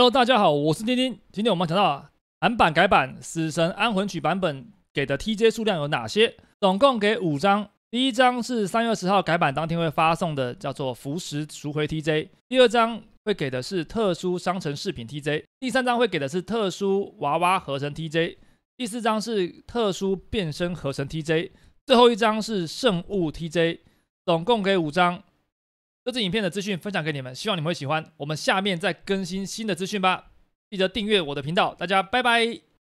Hello，大家好，我是钉钉。今天我们讲到韩版改版《死神安魂曲》版本给的 TJ 数量有哪些？总共给五张。第一张是三月十号改版当天会发送的，叫做浮石赎回 TJ。第二张会给的是特殊商城饰品 TJ。第三张会给的是特殊娃娃合成 TJ。第四张是特殊变身合成 TJ。最后一张是圣物 TJ。总共给五张。这支影片的资讯分享给你们，希望你们会喜欢。我们下面再更新新的资讯吧，记得订阅我的频道。大家拜拜。